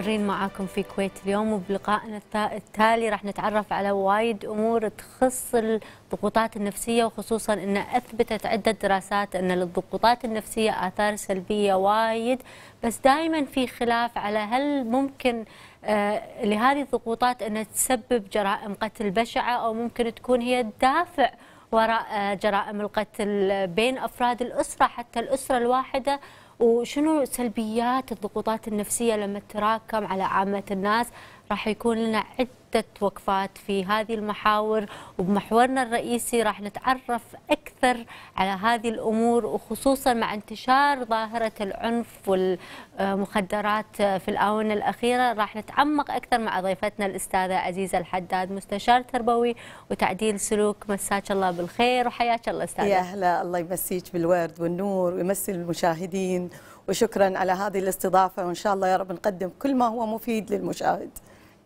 مستمرين معاكم في كويت اليوم وبلقائنا التالي راح نتعرف على وايد امور تخص الضغوطات النفسيه وخصوصا ان اثبتت عده دراسات ان للضغوطات النفسيه اثار سلبيه وايد بس دائما في خلاف على هل ممكن آه، لهذه الضغوطات انها تسبب جرائم قتل بشعه او ممكن تكون هي الدافع وراء آه، جرائم القتل بين افراد الاسره حتى الاسره الواحده وشنو سلبيات الضغوطات النفسية لما تتراكم على عامة الناس راح يكون لنا عدة وقفات في هذه المحاور وبمحورنا الرئيسي راح نتعرف أكثر على هذه الأمور وخصوصا مع انتشار ظاهرة العنف والمخدرات في الآونة الأخيرة راح نتعمق أكثر مع ضيفتنا الأستاذة عزيزة الحداد مستشار تربوي وتعديل سلوك مساك الله بالخير وحياك الله أستاذة يا هلا الله يمسيك بالورد والنور ويمسي المشاهدين وشكرا على هذه الاستضافة وإن شاء الله يا رب نقدم كل ما هو مفيد للمشاهد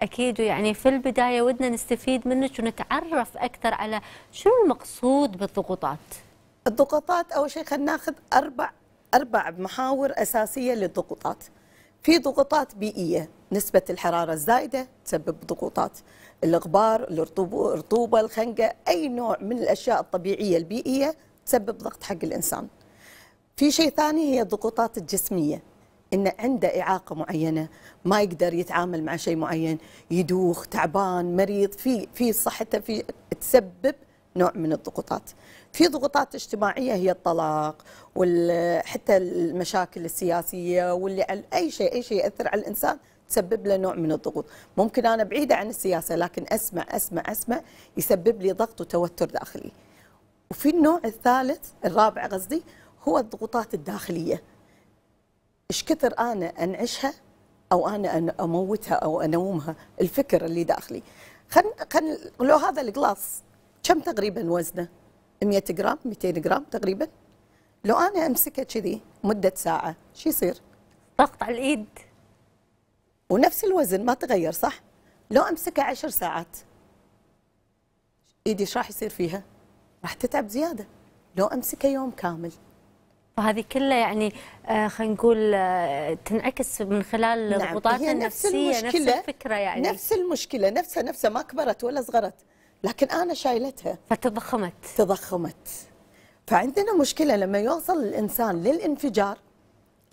اكيد ويعني في البدايه ودنا نستفيد منك ونتعرف اكثر على شنو المقصود بالضغوطات الضغوطات اول شيء خلينا ناخذ اربع اربع محاور اساسيه للضغوطات في ضغوطات بيئيه نسبه الحراره الزايده تسبب ضغوطات الغبار الرطوبه الخنقه اي نوع من الاشياء الطبيعيه البيئيه تسبب ضغط حق الانسان في شيء ثاني هي الضغوطات الجسميه انه عنده اعاقه معينه ما يقدر يتعامل مع شيء معين يدوخ تعبان مريض في في صحته في تسبب نوع من الضغوطات في ضغوطات اجتماعيه هي الطلاق وحتى المشاكل السياسيه واللي اي شيء اي شيء ياثر على الانسان تسبب له نوع من الضغوط ممكن انا بعيده عن السياسه لكن اسمع اسمع اسمع يسبب لي ضغط وتوتر داخلي وفي النوع الثالث الرابع قصدي هو الضغوطات الداخليه ايش كثر انا انعشها او انا أن اموتها او انومها الفكر اللي داخلي خل خل لو هذا الجلاس كم تقريبا وزنه 100 جرام 200 جرام تقريبا لو انا امسكه كذي مده ساعه شو يصير ضغط على الايد ونفس الوزن ما تغير صح لو امسكه 10 ساعات ايدي ايش راح يصير فيها راح تتعب زياده لو امسكه يوم كامل وهذه كلها يعني آه، خلينا نقول آه، تنعكس من خلال ضغوطات نعم. النفسيه نفس, نفس الفكره يعني نفس المشكله نفسها نفسها ما كبرت ولا صغرت لكن انا شايلتها فتضخمت تضخمت فعندنا مشكله لما يوصل الانسان للانفجار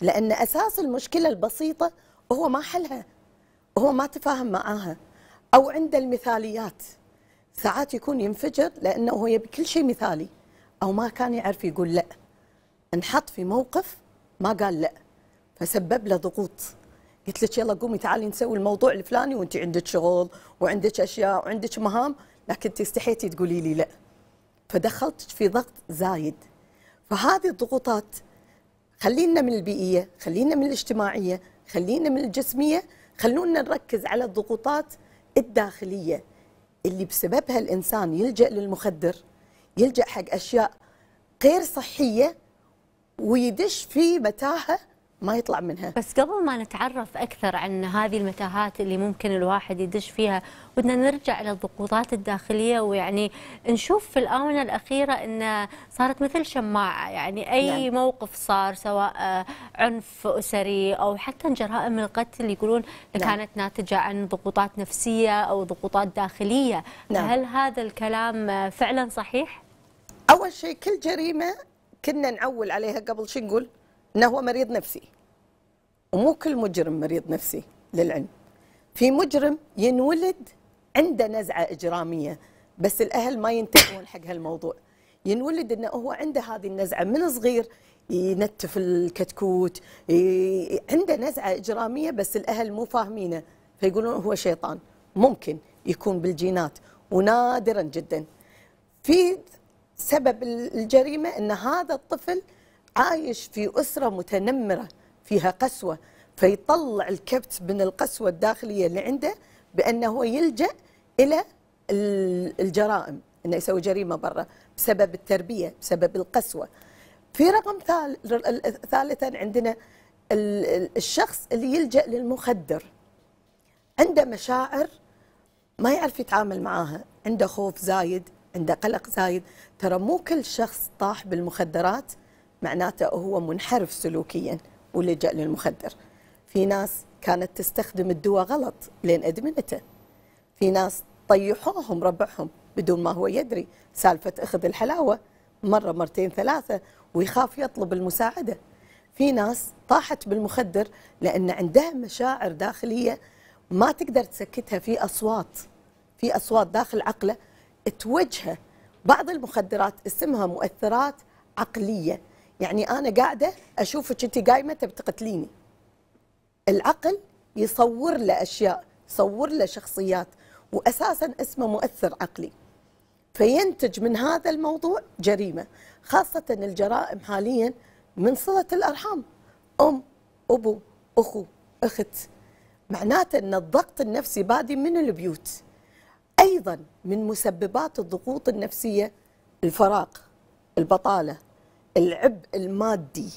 لان اساس المشكله البسيطه هو ما حلها هو ما تفاهم معاها او عنده المثاليات ساعات يكون ينفجر لانه هو يبي كل شيء مثالي او ما كان يعرف يقول لا انحط في موقف ما قال لا فسبب له ضغوط قلت لك يلا قومي تعالي نسوي الموضوع الفلاني وانت عندك شغل وعندك اشياء وعندك مهام لكن استحيتي تقولي لي لا فدخلتك في ضغط زايد فهذه الضغوطات خلينا من البيئيه خلينا من الاجتماعيه خلينا من الجسميه خلونا نركز على الضغوطات الداخليه اللي بسببها الانسان يلجا للمخدر يلجا حق اشياء غير صحيه ويدش في متاهه ما يطلع منها بس قبل ما نتعرف أكثر عن هذه المتاهات اللي ممكن الواحد يدش فيها بدنا نرجع الى الضغوطات الداخلية ويعني نشوف في الآونة الأخيرة أن صارت مثل شماعة يعني أي يعني. موقف صار سواء عنف أسري أو حتى جرائم القتل يقولون نعم. كانت ناتجة عن ضغوطات نفسية أو ضغوطات داخلية نعم. هل هذا الكلام فعلا صحيح؟ أول شيء كل جريمة كنا نعول عليها قبل شو نقول؟ انه هو مريض نفسي. ومو كل مجرم مريض نفسي للعلم. في مجرم ينولد عنده نزعه اجراميه بس الاهل ما ينتبهون حق هالموضوع. ينولد انه هو عنده هذه النزعه من صغير ينتف الكتكوت عنده نزعه اجراميه بس الاهل مو فاهمينه فيقولون هو شيطان ممكن يكون بالجينات ونادرا جدا في سبب الجريمة أن هذا الطفل عايش في أسرة متنمرة فيها قسوة فيطلع الكبت من القسوة الداخلية اللي عنده بأنه هو يلجأ إلى الجرائم أنه يسوي جريمة برا بسبب التربية بسبب القسوة في رقم ثالثا عندنا الشخص اللي يلجأ للمخدر عنده مشاعر ما يعرف يتعامل معاها عنده خوف زايد عنده قلق زايد ترى مو كل شخص طاح بالمخدرات معناته هو منحرف سلوكيا ولجأ للمخدر في ناس كانت تستخدم الدواء غلط لين أدمنته في ناس طيحوهم ربعهم بدون ما هو يدري سالفة أخذ الحلاوة مرة مرتين ثلاثة ويخاف يطلب المساعدة في ناس طاحت بالمخدر لأن عندها مشاعر داخلية ما تقدر تسكتها في أصوات في أصوات داخل عقله توجهه بعض المخدرات اسمها مؤثرات عقليه يعني انا قاعده اشوفك انت قايمه تبي تقتليني العقل يصور له اشياء يصور له شخصيات واساسا اسمه مؤثر عقلي فينتج من هذا الموضوع جريمه خاصه الجرائم حاليا من صله الارحام ام ابو اخو اخت معناته ان الضغط النفسي بادي من البيوت أيضا من مسببات الضغوط النفسية الفراغ البطالة العبء المادي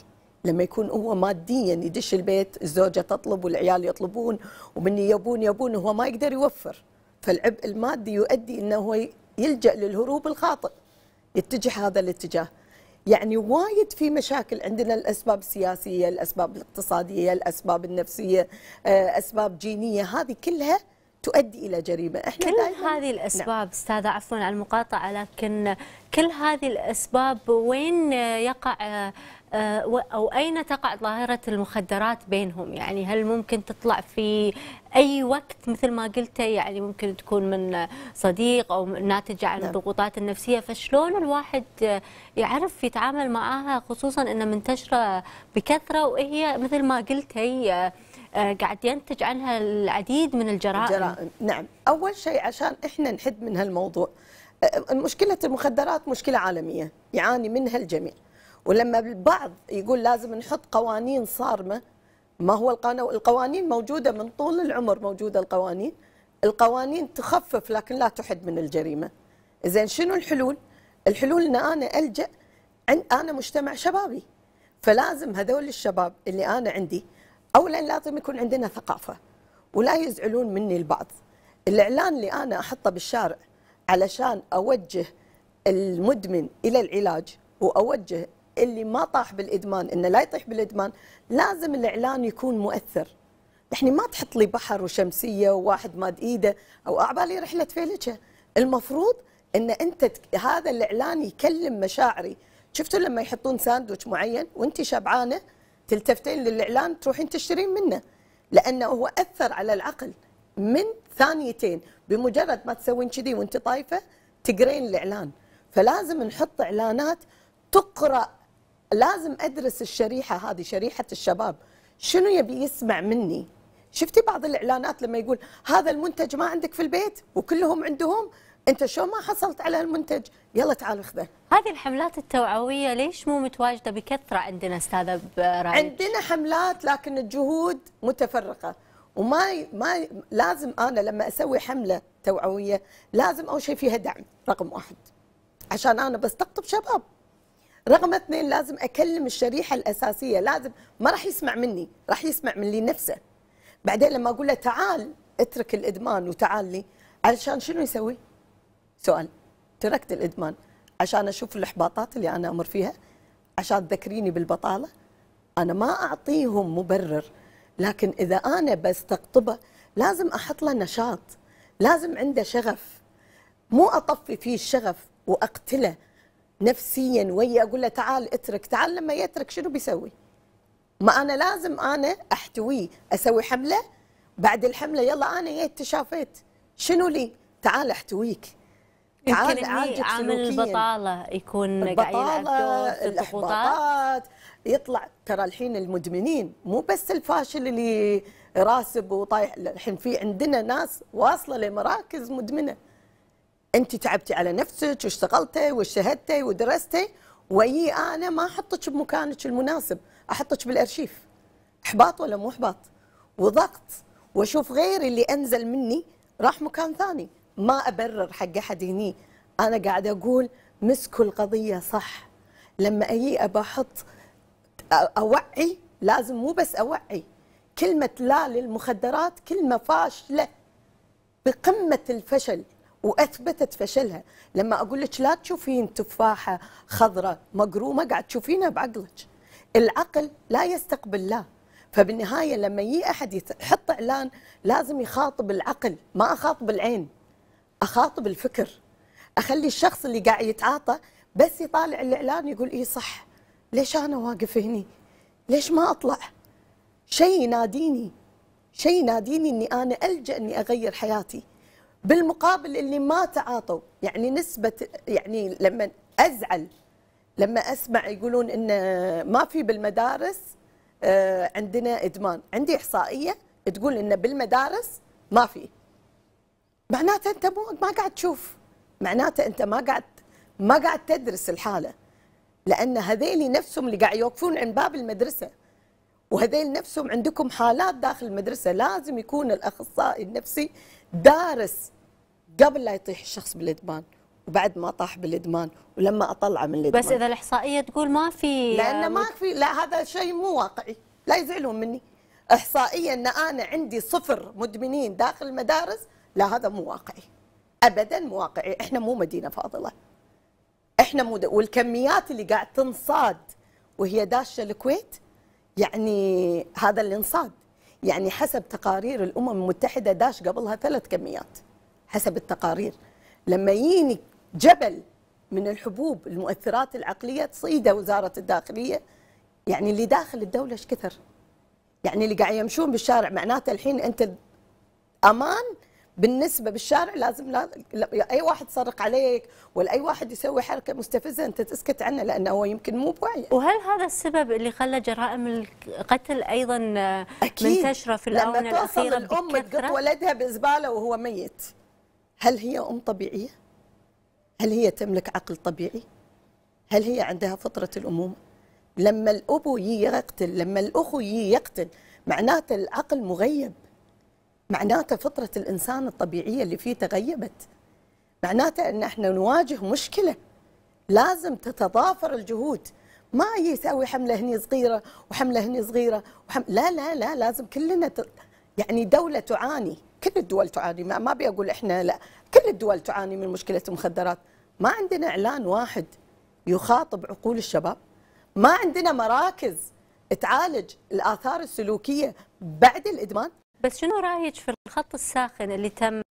لما يكون هو ماديا يدش البيت الزوجة تطلب والعيال يطلبون ومن يبون يبون هو ما يقدر يوفر فالعبء المادي يؤدي أنه هو يلجأ للهروب الخاطئ يتجه هذا الاتجاه يعني وايد في مشاكل عندنا الاسباب السياسيه، الاسباب الاقتصاديه، الاسباب النفسيه، آه، اسباب جينيه، هذه كلها تؤدي الى جريمه احنا كل دائما هذه الاسباب نعم. استاذه عفوا على المقاطعه لكن كل هذه الاسباب وين يقع آه، آه، او اين تقع ظاهره المخدرات بينهم يعني هل ممكن تطلع في اي وقت مثل ما قلت يعني ممكن تكون من صديق او ناتجه عن نعم. الضغوطات النفسيه فشلون الواحد يعرف يتعامل معها خصوصا انها منتشره بكثره وهي مثل ما قلت هي آه، قاعد ينتج عنها العديد من الجرائم الجرائم نعم أول شيء عشان إحنا نحد من هالموضوع آه، مشكلة المخدرات مشكلة عالمية يعاني منها الجميع ولما البعض يقول لازم نحط قوانين صارمة ما هو القوانين موجودة من طول العمر موجودة القوانين القوانين تخفف لكن لا تحد من الجريمة زين شنو الحلول الحلول أن أنا ألجأ عند أنا مجتمع شبابي فلازم هذول الشباب اللي أنا عندي اولا لازم يكون عندنا ثقافه ولا يزعلون مني البعض الاعلان اللي انا احطه بالشارع علشان اوجه المدمن الى العلاج واوجه اللي ما طاح بالادمان انه لا يطيح بالادمان لازم الاعلان يكون مؤثر يعني ما تحط لي بحر وشمسيه وواحد ماد ايده او اعبالي رحله فيلكه المفروض ان انت هذا الاعلان يكلم مشاعري شفتوا لما يحطون ساندويتش معين وانت شبعانه تلتفتين للاعلان تروحين تشترين منه لانه هو اثر على العقل من ثانيتين بمجرد ما تسوين كذي وانت طايفه تقرين الاعلان فلازم نحط اعلانات تقرا لازم ادرس الشريحه هذه شريحه الشباب شنو يبي يسمع مني شفتي بعض الاعلانات لما يقول هذا المنتج ما عندك في البيت وكلهم عندهم انت شو ما حصلت على المنتج يلا تعال خذه هذه الحملات التوعويه ليش مو متواجده بكثره عندنا استاذه برايك عندنا حملات لكن الجهود متفرقه وما ما لازم انا لما اسوي حمله توعويه لازم اول شيء فيها دعم رقم واحد عشان انا بستقطب شباب رقم اثنين لازم اكلم الشريحه الاساسيه لازم ما راح يسمع مني راح يسمع من لي نفسه بعدين لما اقول له تعال اترك الادمان وتعال لي علشان شنو يسوي سؤال تركت الادمان عشان اشوف الاحباطات اللي انا امر فيها عشان تذكريني بالبطاله انا ما اعطيهم مبرر لكن اذا انا بستقطبه لازم احط له نشاط لازم عنده شغف مو اطفي فيه الشغف واقتله نفسيا ويا اقول له تعال اترك تعال لما يترك شنو بيسوي ما انا لازم انا احتويه اسوي حمله بعد الحمله يلا انا جيت تشافيت شنو لي تعال احتويك يمكن عامل البطاله يكون البطاله الاحباطات يطلع ترى الحين المدمنين مو بس الفاشل اللي راسب وطايح الحين في عندنا ناس واصله لمراكز مدمنه انت تعبتي على نفسك واشتغلتي واجتهدتي ودرستي ويي انا ما احطك بمكانك المناسب احطك بالارشيف احباط ولا مو احباط وضغط واشوف غيري اللي انزل مني راح مكان ثاني ما ابرر حق احد هني انا قاعده اقول مسكوا القضيه صح لما اجي ابى احط اوعي لازم مو بس اوعي كلمه لا للمخدرات كلمه فاشله بقمه الفشل واثبتت فشلها لما اقول لك لا تشوفين تفاحه خضراء مقرومه قاعد تشوفينها بعقلك العقل لا يستقبل لا فبالنهايه لما يجي احد يحط اعلان لازم يخاطب العقل ما اخاطب العين اخاطب الفكر اخلي الشخص اللي قاعد يتعاطى بس يطالع الاعلان يقول اي صح ليش انا واقف هني ليش ما اطلع شيء يناديني شيء يناديني اني انا الجا اني اغير حياتي بالمقابل اللي ما تعاطوا يعني نسبه يعني لما ازعل لما اسمع يقولون ان ما في بالمدارس آه، عندنا ادمان عندي احصائيه تقول ان بالمدارس ما في معناته انت مو ما قاعد تشوف معناته انت ما قاعد ما قاعد تدرس الحاله لان هذيل نفسهم اللي قاعد يوقفون عند باب المدرسه وهذيل نفسهم عندكم حالات داخل المدرسه لازم يكون الاخصائي النفسي دارس قبل لا يطيح الشخص بالادمان وبعد ما طاح بالادمان ولما اطلعه من الادمان بس اذا الاحصائيه تقول ما في لان ما في لا هذا شيء مو واقعي لا يزعلون مني احصائيه ان انا عندي صفر مدمنين داخل المدارس لا هذا مو واقعي ابدا مو واقعي احنا مو مدينه فاضله احنا مو والكميات اللي قاعد تنصاد وهي داشه الكويت يعني هذا اللي انصاد يعني حسب تقارير الامم المتحده داش قبلها ثلاث كميات حسب التقارير لما يجيني جبل من الحبوب المؤثرات العقليه تصيده وزاره الداخليه يعني اللي داخل الدوله ايش كثر يعني اللي قاعد يمشون بالشارع معناته الحين انت امان بالنسبه بالشارع لازم لا اي واحد يصرق عليك ولا اي واحد يسوي حركه مستفزه انت تسكت عنه لانه هو يمكن مو بوعي وهل هذا السبب اللي خلى جرائم القتل ايضا أكيد. منتشره في الاونه الاخيره لما توصل الام تقط ولدها بزباله وهو ميت هل هي ام طبيعيه؟ هل هي تملك عقل طبيعي؟ هل هي عندها فطره الامومه؟ لما الابو يقتل لما الاخو يقتل معناته العقل مغيب معناته فطرة الإنسان الطبيعية اللي فيه تغيبت معناته أن احنا نواجه مشكلة لازم تتضافر الجهود ما يسوي حملة هني صغيرة وحملة هني صغيرة وحم... لا لا لا لازم كلنا ت... يعني دولة تعاني كل الدول تعاني ما, ما أبي أقول إحنا لا كل الدول تعاني من مشكلة المخدرات ما عندنا إعلان واحد يخاطب عقول الشباب ما عندنا مراكز تعالج الآثار السلوكية بعد الإدمان بس شنو رايك في الخط الساخن اللي تم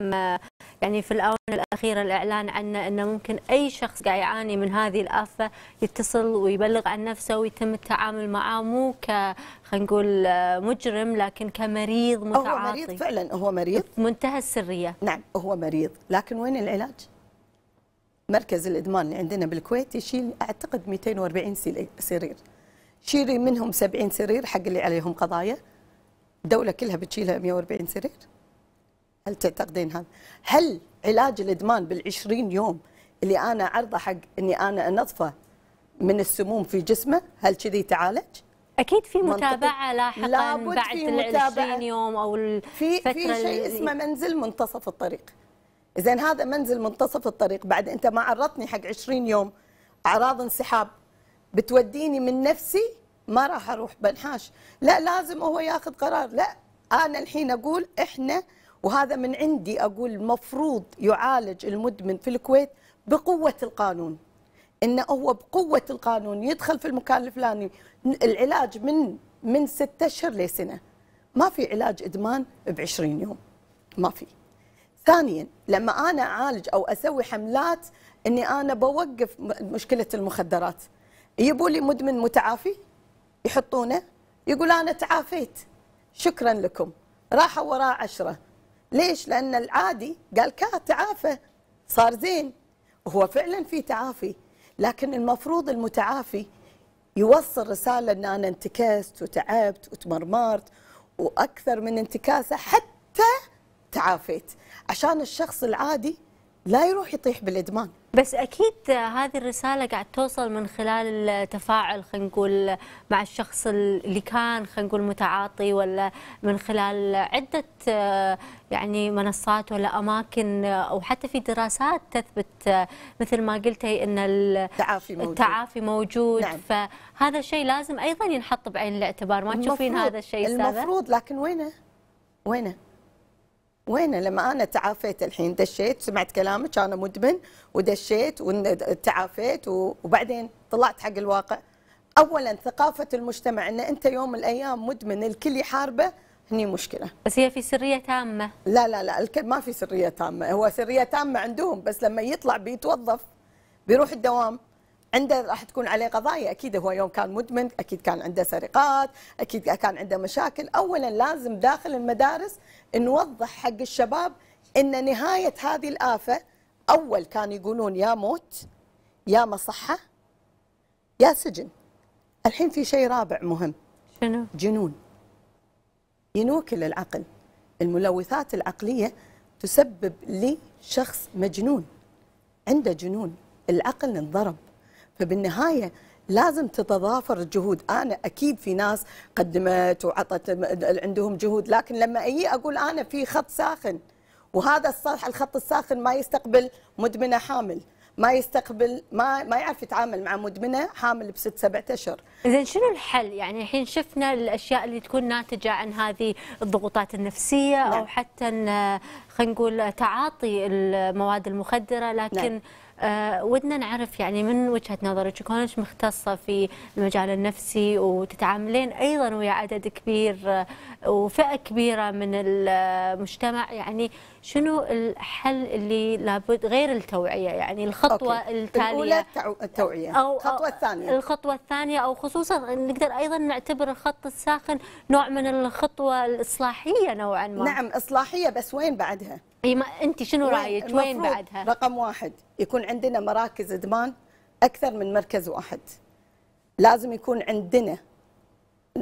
يعني في الاونه الاخيره الاعلان عنه انه ممكن اي شخص قاعد يعاني من هذه الافه يتصل ويبلغ عن نفسه ويتم التعامل معه مو ك خلينا نقول مجرم لكن كمريض متعاطي هو مريض فعلا هو مريض منتهى السريه نعم هو مريض لكن وين العلاج؟ مركز الادمان اللي عندنا بالكويت يشيل اعتقد 240 سرير شيري منهم 70 سرير حق اللي عليهم قضايا الدوله كلها بتشيلها 140 سرير هل تعتقدين هذا هل علاج الادمان بال20 يوم اللي انا عرضه حق اني انا انظفه من السموم في جسمه هل كذي تعالج اكيد في متابعه لاحقا بعد ال 20 يوم او الفتره في في شيء اسمه منزل منتصف الطريق زين هذا منزل منتصف الطريق بعد انت ما عرضتني حق 20 يوم اعراض انسحاب بتوديني من نفسي ما راح اروح بنحاش لا لازم هو ياخذ قرار لا انا الحين اقول احنا وهذا من عندي اقول المفروض يعالج المدمن في الكويت بقوه القانون انه هو بقوه القانون يدخل في المكان الفلاني العلاج من من ستة اشهر لسنه ما في علاج ادمان ب 20 يوم ما في ثانيا لما انا اعالج او اسوي حملات اني انا بوقف مشكله المخدرات يبولي لي مدمن متعافي يحطونه يقول انا تعافيت شكرا لكم راحوا وراه عشرة ليش لان العادي قال كا تعافى صار زين هو فعلا في تعافي لكن المفروض المتعافي يوصل رساله ان انا انتكست وتعبت وتمرمرت واكثر من انتكاسه حتى تعافيت عشان الشخص العادي لا يروح يطيح بالادمان بس اكيد هذه الرساله قاعد توصل من خلال التفاعل خلينا نقول مع الشخص اللي كان خلينا نقول متعاطي ولا من خلال عده يعني منصات ولا اماكن او حتى في دراسات تثبت مثل ما قلتي ان التعافي موجود التعافي موجود نعم. فهذا الشيء لازم ايضا ينحط بعين الاعتبار ما تشوفين هذا الشيء المفروض لكن وينه؟ وينه؟ وين لما انا تعافيت الحين دشيت سمعت كلامك انا مدمن ودشيت وتعافيت وبعدين طلعت حق الواقع اولا ثقافه المجتمع ان انت يوم من الايام مدمن الكل يحاربه هني مشكله بس هي في سريه تامه لا لا لا الكل ما في سريه تامه هو سريه تامه عندهم بس لما يطلع بيتوظف بيروح الدوام عنده راح تكون عليه قضايا اكيد هو يوم كان مدمن اكيد كان عنده سرقات اكيد كان عنده مشاكل اولا لازم داخل المدارس نوضح حق الشباب ان نهايه هذه الافه اول كان يقولون يا موت يا مصحه يا سجن الحين في شيء رابع مهم شنو جنون ينوكل العقل الملوثات العقليه تسبب لشخص مجنون عنده جنون العقل انضرب فبالنهايه لازم تتضافر الجهود انا اكيد في ناس قدمت وعطت عندهم جهود لكن لما اجي اقول انا في خط ساخن وهذا الصالح الخط الساخن ما يستقبل مدمنه حامل ما يستقبل ما ما يعرف يتعامل مع مدمنه حامل بست سبعة اشهر. اذا شنو الحل؟ يعني الحين شفنا الاشياء اللي تكون ناتجه عن هذه الضغوطات النفسيه نعم. او حتى آه، خلينا نقول تعاطي المواد المخدره لكن نعم. آه، ودنا نعرف يعني من وجهه نظرك كونك مختصه في المجال النفسي وتتعاملين ايضا ويا عدد كبير آه، وفئه كبيره من المجتمع يعني شنو الحل اللي لابد غير التوعيه يعني الخطوه أوكي. التاليه الاولى التوعيه أو الخطوه الثانيه الخطوه الثانيه او خصوصا نقدر ايضا نعتبر الخط الساخن نوع من الخطوه الاصلاحيه نوعا ما نعم اصلاحيه بس وين بعدها انت شنو رايك وين بعدها رقم واحد يكون عندنا مراكز ادمان اكثر من مركز واحد لازم يكون عندنا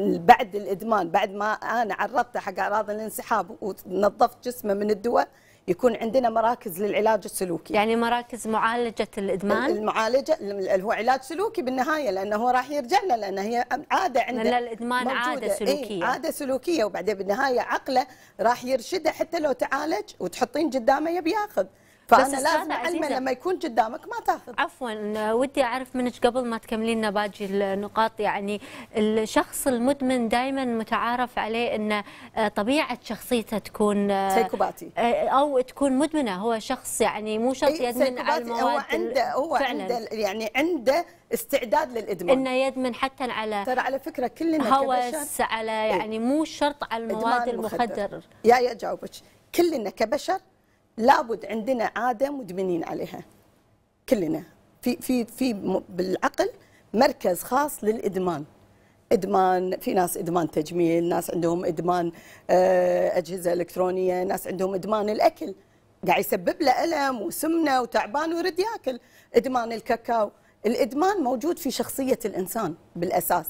بعد الادمان بعد ما انا عرضته حق اعراض الانسحاب ونظفت جسمه من الدواء يكون عندنا مراكز للعلاج السلوكي يعني مراكز معالجه الادمان المعالجه اللي هو علاج سلوكي بالنهايه لانه هو راح يرجع له لان هي عاده عندنا لان الادمان عاده إيه، سلوكيه ايه عاده سلوكيه وبعدين بالنهايه عقله راح يرشده حتى لو تعالج وتحطين قدامه يبي ياخذ فانا لازم علمه لما يكون قدامك ما تاخذ عفوا ودي اعرف منك قبل ما تكملين لنا باقي النقاط يعني الشخص المدمن دائما متعارف عليه ان آه، طبيعه شخصيته تكون آه، سيكوباتي آه، او تكون مدمنه هو شخص يعني مو شرط يدمن على المواد هو عنده هو فعلا. عنده يعني عنده استعداد للادمان انه يدمن حتى على ترى على فكره كلنا هوس على يعني مو شرط على المواد المخدر يا يا جاوبك كلنا كبشر لابد عندنا عاده مدمنين عليها كلنا في في في بالعقل مركز خاص للادمان ادمان في ناس ادمان تجميل ناس عندهم ادمان آه، اجهزه الكترونيه ناس عندهم ادمان الاكل قاعد يسبب له الم وسمنه وتعبان ويرد ياكل ادمان الكاكاو الادمان موجود في شخصيه الانسان بالاساس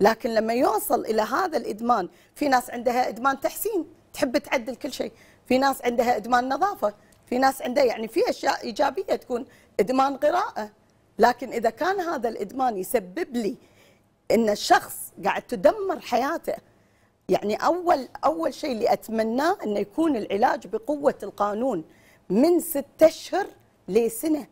لكن لما يوصل الى هذا الادمان في ناس عندها ادمان تحسين تحب تعدل كل شيء في ناس عندها ادمان نظافه في ناس عندها يعني في اشياء ايجابيه تكون ادمان قراءه لكن اذا كان هذا الادمان يسبب لي ان الشخص قاعد تدمر حياته يعني اول اول شيء اللي اتمناه انه يكون العلاج بقوه القانون من ستة اشهر لسنه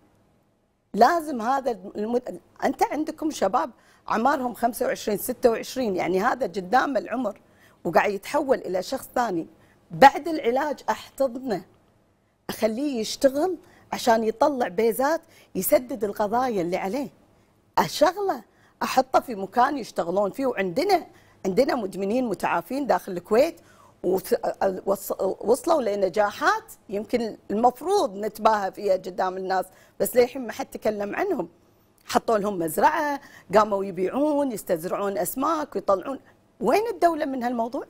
لازم هذا المد... انت عندكم شباب اعمارهم 25 26 يعني هذا قدام العمر وقاعد يتحول الى شخص ثاني بعد العلاج احتضنه اخليه يشتغل عشان يطلع بيزات يسدد القضايا اللي عليه اشغله احطه في مكان يشتغلون فيه وعندنا عندنا مدمنين متعافين داخل الكويت وصلوا لنجاحات يمكن المفروض نتباهى فيها قدام الناس بس للحين ما حد تكلم عنهم حطوا لهم مزرعه قاموا يبيعون يستزرعون اسماك ويطلعون وين الدوله من هالموضوع؟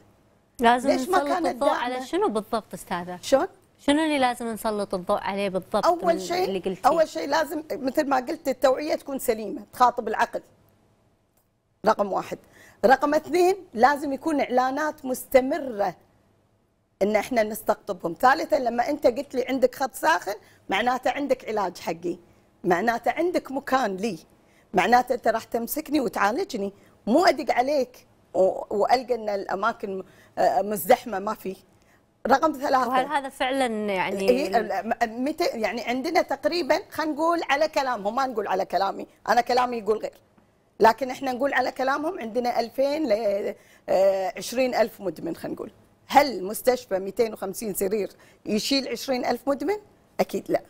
لازم ليش ما الضوء على شنو بالضبط استاذه؟ شلون؟ شنو اللي لازم نسلط الضوء عليه بالضبط اول شيء اللي قلتي؟ اول شيء لازم مثل ما قلت التوعيه تكون سليمه تخاطب العقل رقم واحد رقم اثنين لازم يكون اعلانات مستمره ان احنا نستقطبهم ثالثا لما انت قلت لي عندك خط ساخن معناته عندك علاج حقي معناته عندك مكان لي معناته انت راح تمسكني وتعالجني مو ادق عليك والقى ان الاماكن آه، مزدحمه ما في رقم ثلاثة وهل هذا فعلا يعني إيه، متى يعني عندنا تقريبا خلينا نقول على كلامهم ما نقول على كلامي انا كلامي يقول غير لكن احنا نقول على كلامهم عندنا 2000 ل 20000 آه، مدمن خلينا نقول هل مستشفى 250 سرير يشيل 20000 مدمن اكيد لا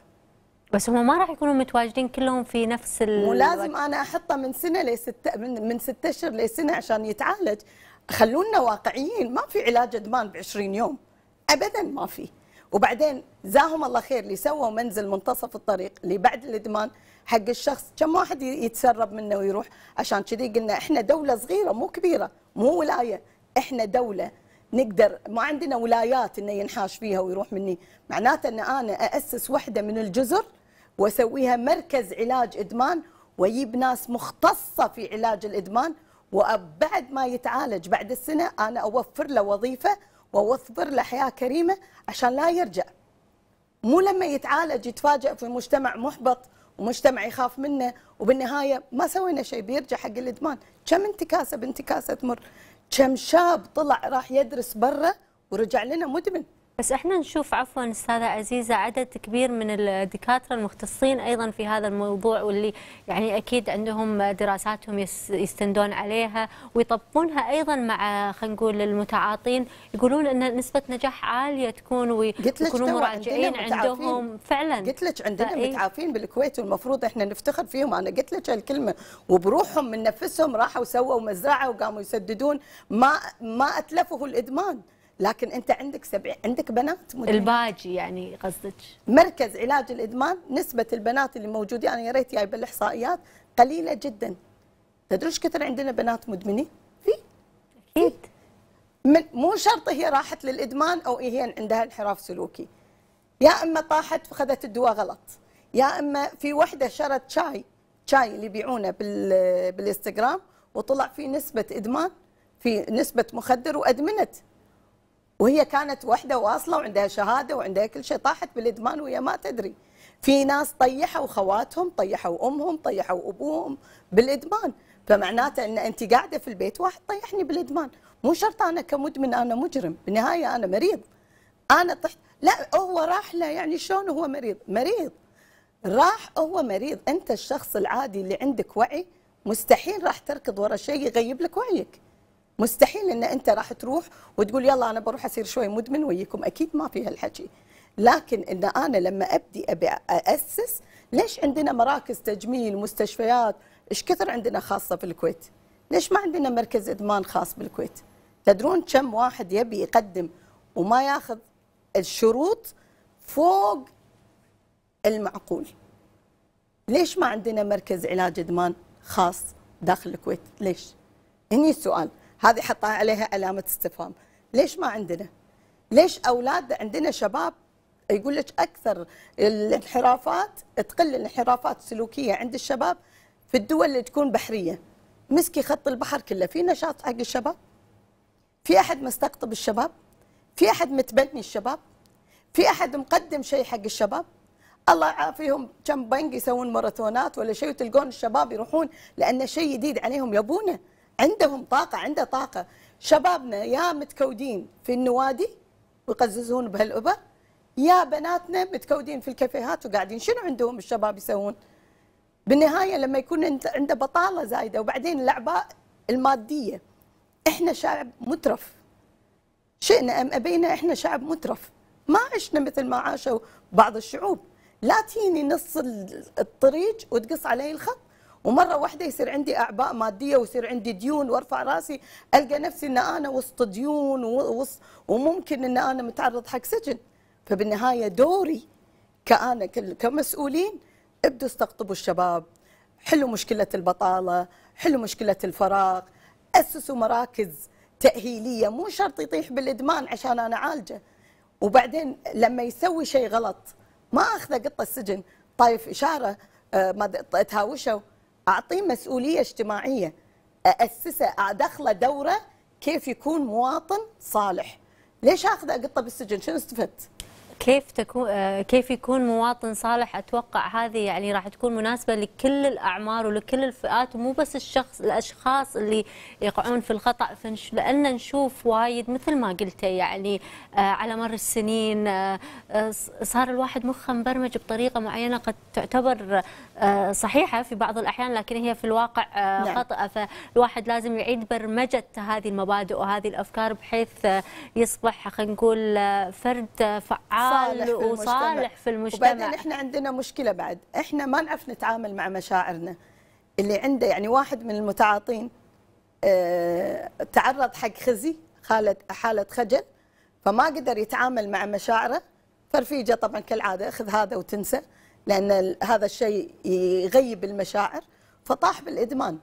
بس هم ما راح يكونوا متواجدين كلهم في نفس ال... مو لازم انا احطه من سنه لست من من ست اشهر لسنه عشان يتعالج خلونا واقعيين ما في علاج ادمان ب 20 يوم ابدا ما في وبعدين جزاهم الله خير اللي سووا منزل منتصف الطريق اللي بعد الادمان حق الشخص كم واحد يتسرب منه ويروح عشان كذي قلنا احنا دوله صغيره مو كبيره مو ولايه احنا دوله نقدر ما عندنا ولايات انه ينحاش فيها ويروح مني معناته ان انا اسس وحده من الجزر واسويها مركز علاج ادمان واجيب ناس مختصه في علاج الادمان وبعد ما يتعالج بعد السنه انا اوفر له وظيفه واوفر له حياه كريمه عشان لا يرجع مو لما يتعالج يتفاجئ في مجتمع محبط ومجتمع يخاف منه وبالنهايه ما سوينا شيء بيرجع حق الادمان كم انتكاسه بانتكاسه تمر كم شاب طلع راح يدرس برا ورجع لنا مدمن بس احنا نشوف عفوا استاذه عزيزه عدد كبير من الدكاتره المختصين ايضا في هذا الموضوع واللي يعني اكيد عندهم دراساتهم يستندون عليها ويطبقونها ايضا مع خلينا نقول المتعاطين يقولون ان نسبه نجاح عاليه تكون ويكونوا مراجعين عندنا عندهم فعلا قلت لك عندنا متعافين بالكويت والمفروض احنا نفتخر فيهم انا قلت لك الكلمه وبروحهم من نفسهم راحوا سووا مزرعه وقاموا يسددون ما ما اتلفه الادمان لكن انت عندك سبع عندك بنات مدمنين الباجي يعني قصدك مركز علاج الادمان نسبه البنات اللي موجودين يعني انا يا ريت جايبه الاحصائيات قليله جدا تدري ايش كثر عندنا بنات مدمنين في اكيد من مو شرط هي راحت للادمان او هي عندها انحراف سلوكي يا اما طاحت فخذت الدواء غلط يا اما في وحده شرت شاي شاي اللي يبيعونه بالانستغرام وطلع فيه نسبه ادمان في نسبه مخدر وادمنت وهي كانت وحده واصله وعندها شهاده وعندها كل شيء طاحت بالادمان وهي ما تدري في ناس طيحوا خواتهم طيحوا امهم طيحوا ابوهم بالادمان فمعناته ان انت قاعده في البيت واحد طيحني بالادمان مو شرط انا كمدمن انا مجرم بالنهايه انا مريض انا طحت لا هو راح له يعني شلون هو مريض مريض راح هو مريض انت الشخص العادي اللي عندك وعي مستحيل راح تركض ورا شيء يغيب لك وعيك مستحيل ان انت راح تروح وتقول يلا انا بروح اصير شوي مدمن وياكم اكيد ما في هالحكي لكن ان انا لما ابدي ابي اسس ليش عندنا مراكز تجميل مستشفيات ايش كثر عندنا خاصه في الكويت ليش ما عندنا مركز ادمان خاص بالكويت تدرون كم واحد يبي يقدم وما ياخذ الشروط فوق المعقول ليش ما عندنا مركز علاج ادمان خاص داخل الكويت ليش هني السؤال هذه حطها عليها علامه استفهام ليش ما عندنا ليش اولاد عندنا شباب يقول لك اكثر الانحرافات تقل الانحرافات السلوكيه عند الشباب في الدول اللي تكون بحريه مسكي خط البحر كله في نشاط حق الشباب في احد مستقطب الشباب في احد متبني الشباب في احد مقدم شيء حق الشباب الله يعافيهم كم بنك يسوون ماراثونات ولا شيء وتلقون الشباب يروحون لان شيء جديد عليهم يبونه عندهم طاقه عنده طاقه شبابنا يا متكودين في النوادي ويقززون بهالابر يا بناتنا متكودين في الكافيهات وقاعدين شنو عندهم الشباب يسوون؟ بالنهايه لما يكون عنده بطاله زايده وبعدين الاعباء الماديه احنا شعب مترف شئنا ام ابينا احنا شعب مترف ما عشنا مثل ما عاشوا بعض الشعوب لا تيني نص الطريق وتقص علي الخط ومره واحده يصير عندي اعباء ماديه ويصير عندي ديون وارفع راسي القى نفسي ان انا وسط ديون ووسط وممكن ان انا متعرض حق سجن فبالنهايه دوري كأنا كمسؤولين ابدوا استقطبوا الشباب حلوا مشكله البطاله حلوا مشكله الفراغ اسسوا مراكز تاهيليه مو شرط يطيح بالادمان عشان انا اعالجه وبعدين لما يسوي شيء غلط ما اخذه قطه السجن طايف اشاره آه، ما تهاوشوا اعطيه مسؤوليه اجتماعيه اسسه ادخله دوره كيف يكون مواطن صالح ليش اخذ اقطه بالسجن شنو استفدت كيف تكون آه، كيف يكون مواطن صالح اتوقع هذه يعني راح تكون مناسبه لكل الاعمار ولكل الفئات ومو بس الشخص الاشخاص اللي يقعون في الخطا لان نشوف وايد مثل ما قلتي يعني آه، على مر السنين آه، صار الواحد مخه مبرمج بطريقه معينه قد تعتبر صحيحه في بعض الاحيان لكن هي في الواقع خاطئه نعم. فالواحد لازم يعيد برمجه هذه المبادئ وهذه الافكار بحيث يصبح خلينا نقول فرد فعال وصالح, وصالح في المجتمع وبعدين احنا عندنا مشكله بعد احنا ما نعرف نتعامل مع مشاعرنا اللي عنده يعني واحد من المتعاطين اه تعرض حق خزي حاله خجل فما قدر يتعامل مع مشاعره فرفيجه طبعا كالعاده اخذ هذا وتنسى لان هذا الشيء يغيب المشاعر فطاح بالادمان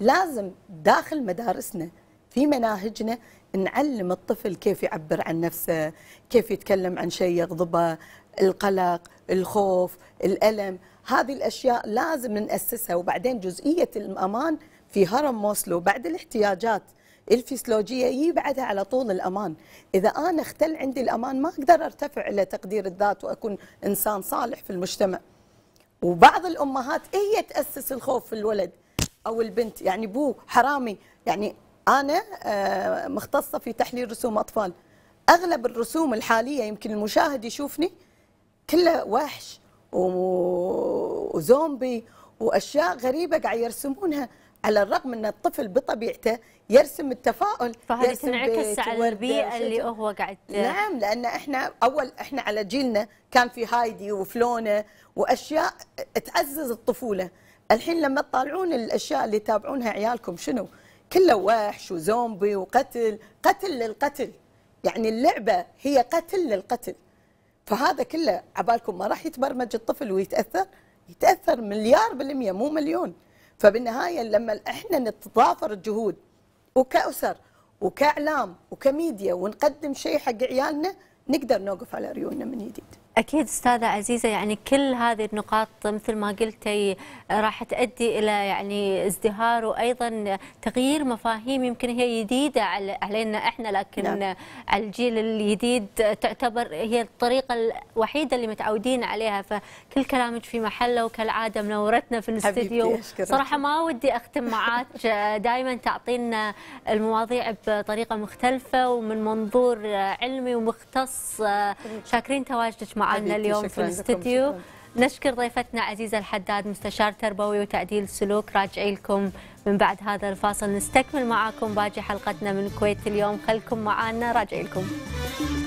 لازم داخل مدارسنا في مناهجنا نعلم الطفل كيف يعبر عن نفسه كيف يتكلم عن شيء يغضبه القلق الخوف الألم هذه الأشياء لازم نأسسها وبعدين جزئية الأمان في هرم موسلو بعد الاحتياجات الفسيولوجية يجي بعدها على طول الأمان إذا أنا اختل عندي الأمان ما أقدر أرتفع إلى تقدير الذات وأكون إنسان صالح في المجتمع وبعض الأمهات هي تأسس الخوف في الولد أو البنت يعني بو حرامي يعني انا آه، مختصه في تحليل رسوم اطفال اغلب الرسوم الحاليه يمكن المشاهد يشوفني كلها وحش وزومبي واشياء غريبه قاعد يرسمونها على الرغم ان الطفل بطبيعته يرسم التفاؤل فهذه تنعكس على البيئه اللي هو قاعد نعم لان احنا اول احنا على جيلنا كان في هايدي وفلونه واشياء تعزز الطفوله الحين لما تطالعون الاشياء اللي تابعونها عيالكم شنو كله وحش وزومبي وقتل قتل للقتل يعني اللعبة هي قتل للقتل فهذا كله عبالكم ما راح يتبرمج الطفل ويتأثر يتأثر مليار بالمية مو مليون فبالنهاية لما احنا نتضافر الجهود وكأسر وكاعلام وكميديا ونقدم شيء حق عيالنا نقدر نوقف على ريوننا من جديد أكيد أستاذة عزيزة يعني كل هذه النقاط مثل ما قلتي راح تؤدي إلى يعني ازدهار وأيضا تغيير مفاهيم يمكن هي جديدة علينا إحنا لكن نعم. على الجيل الجديد تعتبر هي الطريقة الوحيدة اللي متعودين عليها فكل كلامك في محله وكالعادة منورتنا في الاستديو صراحة ما ودي أختم معك دائما تعطينا المواضيع بطريقة مختلفة ومن منظور علمي ومختص شاكرين تواجدك مع معنا اليوم في الاستديو نشكر ضيفتنا عزيزة الحداد مستشار تربوي وتعديل سلوك راجعي لكم من بعد هذا الفاصل نستكمل معاكم باقي حلقتنا من الكويت اليوم خلكم معنا راجعي لكم